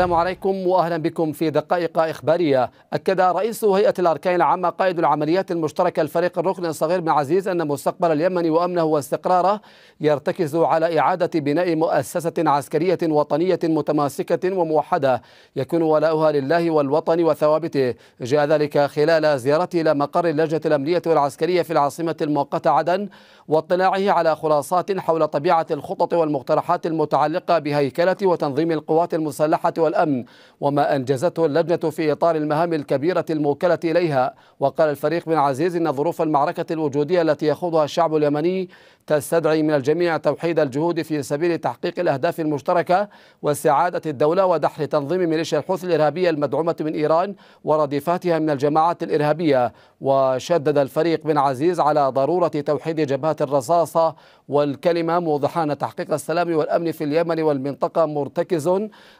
السلام عليكم واهلا بكم في دقائق اخباريه، اكد رئيس هيئه الاركان العامه قائد العمليات المشتركه الفريق الركن الصغير بن عزيز ان مستقبل اليمن وامنه واستقراره يرتكز على اعاده بناء مؤسسه عسكريه وطنيه متماسكه وموحده يكون ولاؤها لله والوطن وثوابته، جاء ذلك خلال زيارته الى مقر اللجنه الامنيه والعسكريه في العاصمه المؤقته عدن واطلاعه على خلاصات حول طبيعه الخطط والمقترحات المتعلقه بهيكله وتنظيم القوات المسلحه والأمن وما أنجزته اللجنة في إطار المهام الكبيرة الموكلة إليها وقال الفريق بن عزيز أن ظروف المعركة الوجودية التي يخوضها الشعب اليمني تستدعي من الجميع توحيد الجهود في سبيل تحقيق الأهداف المشتركة وسعادة الدولة ودحر تنظيم ميليشيا الحوثي الإرهابية المدعومة من إيران ورديفاتها من الجماعات الإرهابية وشدد الفريق بن عزيز على ضرورة توحيد جبهات الرصاصة والكلمة موضحا أن تحقيق السلام والأمن في اليمن والمنطقة مرتكز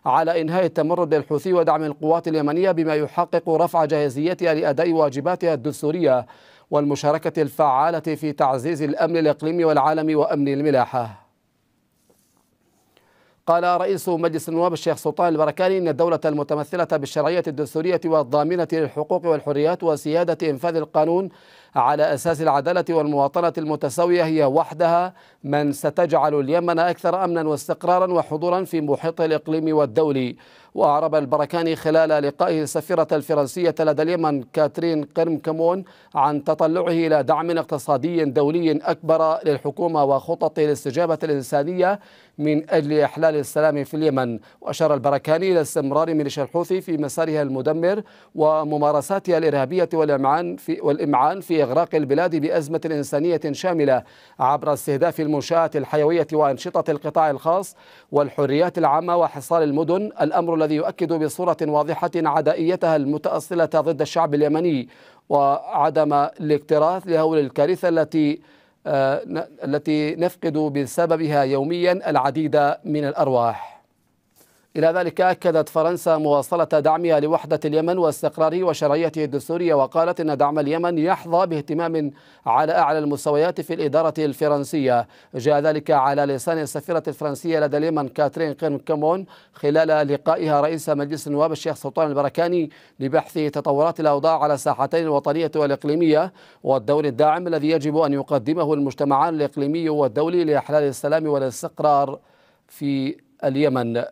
على إنهاء التمرد الحوثي ودعم القوات اليمنية بما يحقق رفع جاهزيتها لأداء واجباتها الدستورية والمشاركة الفعالة في تعزيز الأمن الإقليمي والعالمي وأمن الملاحة قال رئيس مجلس النواب الشيخ سلطان البركاني إن الدولة المتمثلة بالشرعية الدستورية والضامنة للحقوق والحريات وسيادة إنفاذ القانون على أساس العدالة والمواطنة المتساوية هي وحدها من ستجعل اليمن أكثر أمنا واستقرارا وحضورا في محيط الإقليم والدولي وأعرب البركاني خلال لقائه السفيرة الفرنسية لدى اليمن كاترين قرم كمون عن تطلعه إلى دعم اقتصادي دولي أكبر للحكومة وخطط الاستجابة الإنسانية من أجل إحلال السلام في اليمن وأشار البركاني إلى استمرار ميليشيا الحوثي في مسارها المدمر وممارساتها الإرهابية والإمعان في, والإمعان في إغراق البلاد بأزمة إنسانية شاملة عبر استهداف المنشآت الحيوية وأنشطة القطاع الخاص والحريات العامة وحصار المدن الأمر الذي يؤكد بصورة واضحة عدائيتها المتأصلة ضد الشعب اليمني وعدم الاكتراث لهول الكارثة التي آه، التي نفقد بسببها يوميا العديد من الأرواح إلى ذلك أكدت فرنسا مواصلة دعمها لوحدة اليمن واستقراره وشرعيته الدستورية وقالت أن دعم اليمن يحظى باهتمام على أعلى المستويات في الإدارة الفرنسية جاء ذلك على لسان السفيرة الفرنسية لدى اليمن كاترين قيم كامون خلال لقائها رئيس مجلس النواب الشيخ سلطان البركاني لبحث تطورات الأوضاع على الساحتين الوطنية والإقليمية والدور الداعم الذي يجب أن يقدمه المجتمعان الإقليمي والدولي لإحلال السلام والاستقرار في اليمن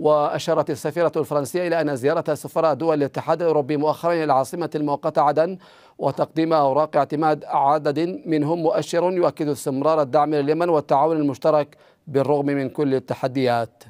وأشارت السفيرة الفرنسية إلى أن زيارة سفراء دول الاتحاد الأوروبي مؤخرا إلى العاصمة المؤقتة عدن وتقديم أوراق اعتماد عدد منهم مؤشر يؤكد استمرار الدعم لليمن والتعاون المشترك بالرغم من كل التحديات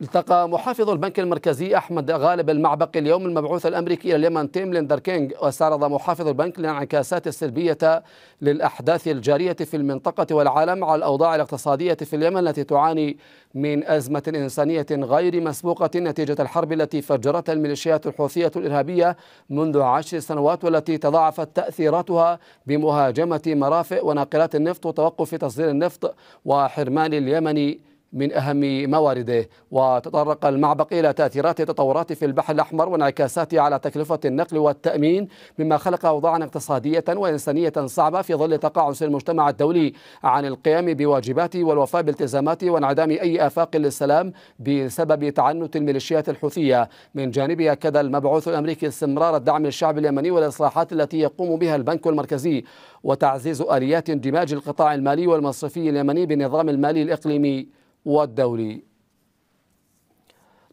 التقى محافظ البنك المركزي أحمد غالب المعبق اليوم المبعوث الأمريكي إلى اليمن تيم ليندر كينج واستعرض محافظ البنك الانعكاسات السلبية للأحداث الجارية في المنطقة والعالم على الأوضاع الاقتصادية في اليمن التي تعاني من أزمة إنسانية غير مسبوقة نتيجة الحرب التي فجرتها الميليشيات الحوثية الإرهابية منذ عشر سنوات والتي تضاعفت تأثيراتها بمهاجمة مرافئ وناقلات النفط وتوقف تصدير النفط وحرمان اليمني من أهم موارده وتطرق المعبق إلى تأثيرات التطورات في البحر الأحمر وانعكاساتها على تكلفة النقل والتأمين مما خلق أوضاعا اقتصادية وإنسانية صعبة في ظل تقاعس المجتمع الدولي عن القيام بواجباته والوفاء بالتزاماته وانعدام أي آفاق للسلام بسبب تعنت الميليشيات الحوثية من جانبها كذا المبعوث الأمريكي استمرار الدعم للشعب اليمني والإصلاحات التي يقوم بها البنك المركزي وتعزيز آليات اندماج القطاع المالي والمصرفي اليمني بالنظام المالي الإقليمي والدولي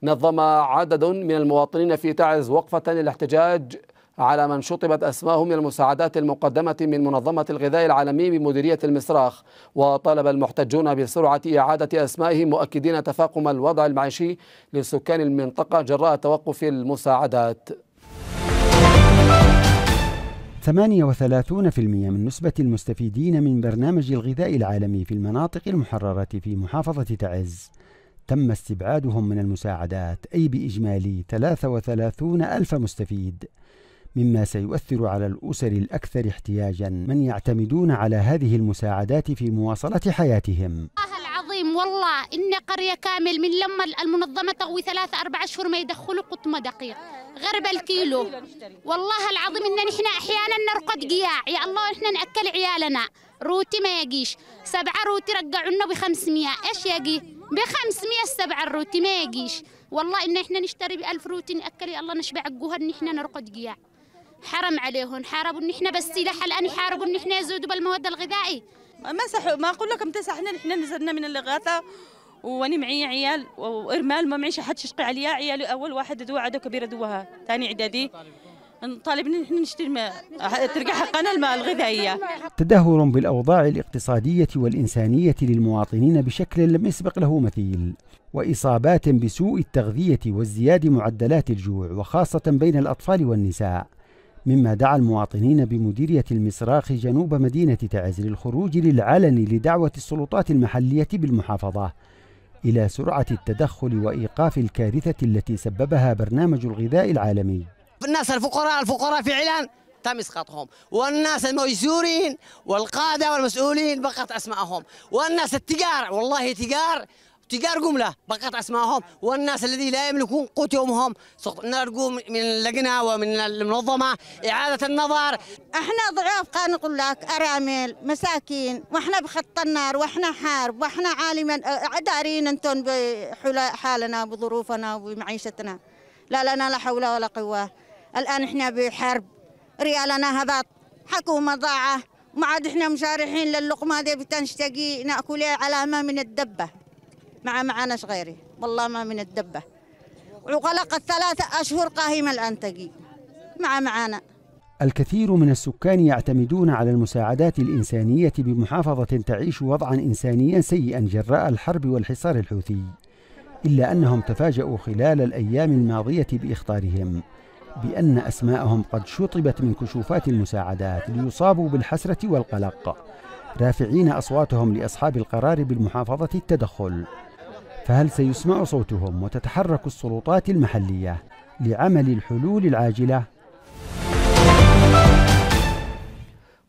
نظم عدد من المواطنين في تعز وقفة للاحتجاج على من شطبت أسماهم من المساعدات المقدمة من منظمة الغذاء العالمي بمديرية المصراخ وطالب المحتجون بسرعة إعادة أسمائهم مؤكدين تفاقم الوضع المعيشي لسكان المنطقة جراء توقف المساعدات 38% من نسبة المستفيدين من برنامج الغذاء العالمي في المناطق المحررة في محافظة تعز تم استبعادهم من المساعدات أي بإجمالي 33 ألف مستفيد مما سيؤثر على الأسر الأكثر احتياجا من يعتمدون على هذه المساعدات في مواصلة حياتهم العظيم والله إن قرية كامل من لما المنظمة تغوي ثلاثة أربع أشهر ما يدخلوا قطمة دقيق غرب الكيلو والله العظيم ان احنا احيانا نرقد قياع يا الله احنا ناكل عيالنا روتي ما يجيش سبعه روتي رجعوا لنا ب 500 ايش يجي ب 500 السبعه الروتي ما يجيش والله ان احنا نشتري ب 1000 روتي ناكل يا الله نشبع الجوها ان احنا نرقد قياع حرم عليهم حاربوا ان احنا بالسلاح الان يحاربوا ان احنا يزودوا بالمواد الغذائيه مسحوا ما اقول لكم مسحنا احنا نزلنا من الاغاثه واني معي عيال وارمال ما معيش حد يشقي عليا عيالي اول واحد دوا عدو كبيره دواها ثاني اعدادي نطالب نحن نشتري الماء ترجع حقنا الماء الغذائيه تدهور بالاوضاع الاقتصاديه والانسانيه للمواطنين بشكل لم يسبق له مثيل واصابات بسوء التغذيه وازدياد معدلات الجوع وخاصه بين الاطفال والنساء مما دعا المواطنين بمديرية المصراخ جنوب مدينة تعز للخروج للعلن لدعوة السلطات المحلية بالمحافظة إلى سرعة التدخل وإيقاف الكارثة التي سببها برنامج الغذاء العالمي الناس الفقراء الفقراء فعلا تم اسقاطهم والناس الميسورين والقاده والمسؤولين بقت اسمائهم والناس التجار والله تجار تجار جمله بقت اسمائهم والناس الذين لا يملكون قوت يومهم نرجو من اللجنه ومن المنظمه اعاده النظر احنا ضعاف قال نقول لك ارامل مساكين واحنا بخط النار واحنا حارب واحنا عالما دارين انتم بحالنا بظروفنا وبمعيشتنا لا لنا لا حول ولا قوه الان احنا بحرب ريالنا هبط حكومه ضاعه ما عاد احنا مشارحين للقمه دي بتنشتقي ناكلها ما من الدبه مع معاناش غيري والله ما من الدبة وغلقت ثلاثة أشهر قاهمة تقي مع معانا الكثير من السكان يعتمدون على المساعدات الإنسانية بمحافظة تعيش وضعا إنسانيا سيئا جراء الحرب والحصار الحوثي إلا أنهم تفاجأوا خلال الأيام الماضية بإخطارهم بأن أسماءهم قد شطبت من كشوفات المساعدات ليصابوا بالحسرة والقلق رافعين أصواتهم لأصحاب القرار بالمحافظة التدخل فهل سيسمع صوتهم وتتحرك السلطات المحلية لعمل الحلول العاجلة؟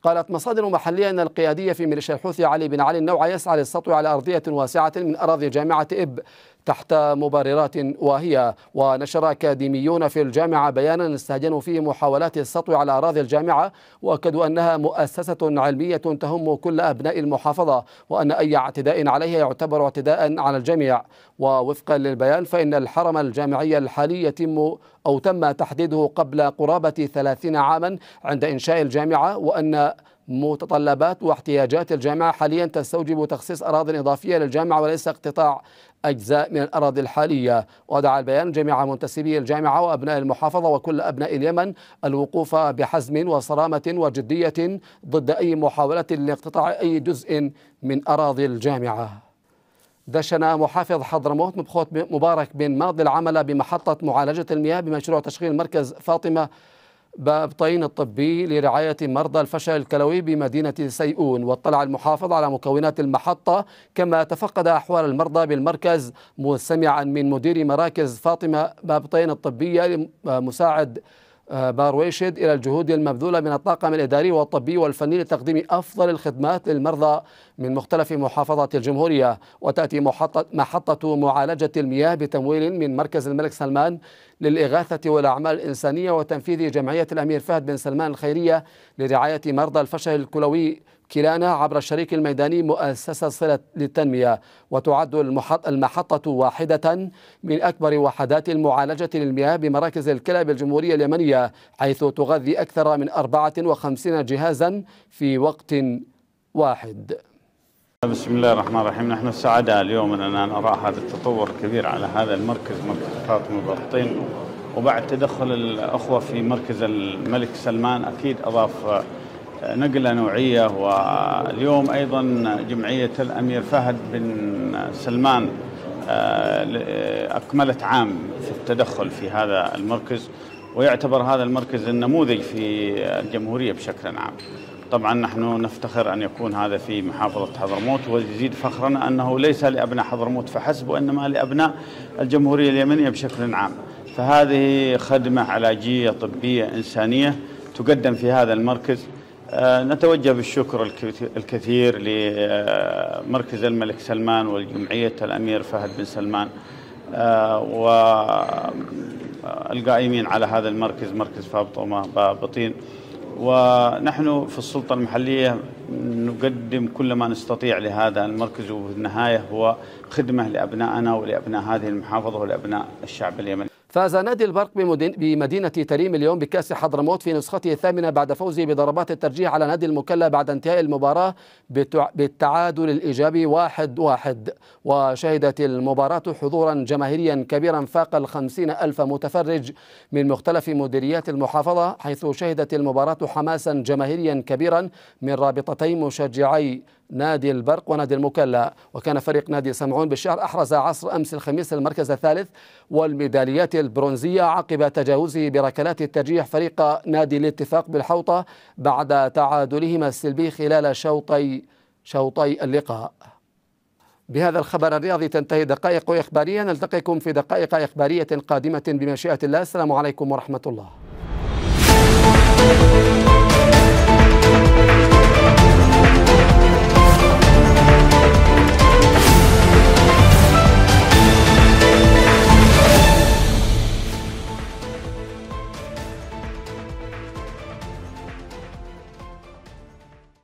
قالت مصادر محلية أن القيادية في ميليشيا الحوثي علي بن علي النوع يسعى للسطو على أرضية واسعة من أراضي جامعة إب تحت مبررات واهية ونشر أكاديميون في الجامعة بيانا استهجنوا فيه محاولات السطو على أراضي الجامعة وأكدوا أنها مؤسسة علمية تهم كل أبناء المحافظة وأن أي اعتداء عليها يعتبر اعتداء على الجميع ووفقا للبيان فإن الحرم الجامعي الحالي يتم أو تم تحديده قبل قرابة 30 عاما عند إنشاء الجامعة وأن متطلبات واحتياجات الجامعة حاليا تستوجب تخصيص أراضي إضافية للجامعة وليس اقتطاع أجزاء من الأراضي الحالية ودعا البيان جميع منتسبي الجامعة وأبناء المحافظة وكل أبناء اليمن الوقوف بحزم وصرامة وجدية ضد أي محاولة لاقتطاع أي جزء من أراضي الجامعة دشن محافظ حضرموت مبخوت مبارك بن ماضي العمل بمحطة معالجة المياه بمشروع تشغيل مركز فاطمة بابطين الطبي لرعاية مرضى الفشل الكلوي بمدينة سيئون واطلع المحافظ على مكونات المحطة كما تفقد أحوال المرضى بالمركز مستمعا من مدير مراكز فاطمة بابطين الطبية مساعد آه، بارويشد إلى الجهود المبذولة من الطاقم الإداري والطبي والفني لتقديم أفضل الخدمات للمرضى من مختلف محافظات الجمهورية وتأتي محطة, محطة معالجة المياه بتمويل من مركز الملك سلمان للإغاثة والأعمال الإنسانية وتنفيذ جمعية الأمير فهد بن سلمان الخيرية لرعاية مرضى الفشل الكلوي كلانا عبر الشريك الميداني مؤسسة صلة للتنمية وتعد المحطة واحدة من أكبر وحدات المعالجة للمياه بمراكز الكلى بالجمهورية اليمنية حيث تغذي أكثر من 54 جهازا في وقت واحد بسم الله الرحمن الرحيم نحن سعداء اليوم أننا نرى هذا التطور الكبير على هذا المركز مركز فاطمة بطين وبعد تدخل الأخوة في مركز الملك سلمان أكيد أضاف نقلة نوعية واليوم أيضا جمعية الأمير فهد بن سلمان آه، آه، أكملت عام في التدخل في هذا المركز ويعتبر هذا المركز النموذج في الجمهورية بشكل عام طبعا نحن نفتخر أن يكون هذا في محافظة حضرموت ويزيد فخرنا أنه ليس لأبناء حضرموت فحسب وإنما لأبناء الجمهورية اليمنية بشكل عام فهذه خدمة علاجية طبية إنسانية تقدم في هذا المركز آه، نتوجه بالشكر الكثير لمركز الملك سلمان والجمعية الأمير فهد بن سلمان آه، والقائمين على هذا المركز مركز فابطمة بابطين ونحن في السلطة المحلية نقدم كل ما نستطيع لهذا المركز وفي النهاية هو خدمة لأبنائنا ولأبناء هذه المحافظة ولأبناء الشعب اليمني فاز نادي البرق بمدينة تريم اليوم بكأس حضرموت في نسخته الثامنة بعد فوزه بضربات الترجيح على نادي المكلا بعد انتهاء المباراة بالتعادل الإيجابي واحد واحد وشهدت المباراة حضورا جماهيريا كبيرا فاق الخمسين ألف متفرج من مختلف مديريات المحافظة حيث شهدت المباراة حماسا جماهيريا كبيرا من رابطتي مشجعي نادي البرق ونادي المكلا وكان فريق نادي سمعون بالشهر أحرز عصر أمس الخميس المركز الثالث والميداليات البرونزية عقب تجاوزه بركلات الترجيح فريق نادي الاتفاق بالحوطة بعد تعادلهما السلبي خلال شوطي شوطي اللقاء بهذا الخبر الرياضي تنتهي دقائق إخبارية نلتقيكم في دقائق إخبارية قادمة بمشيئة الله السلام عليكم ورحمة الله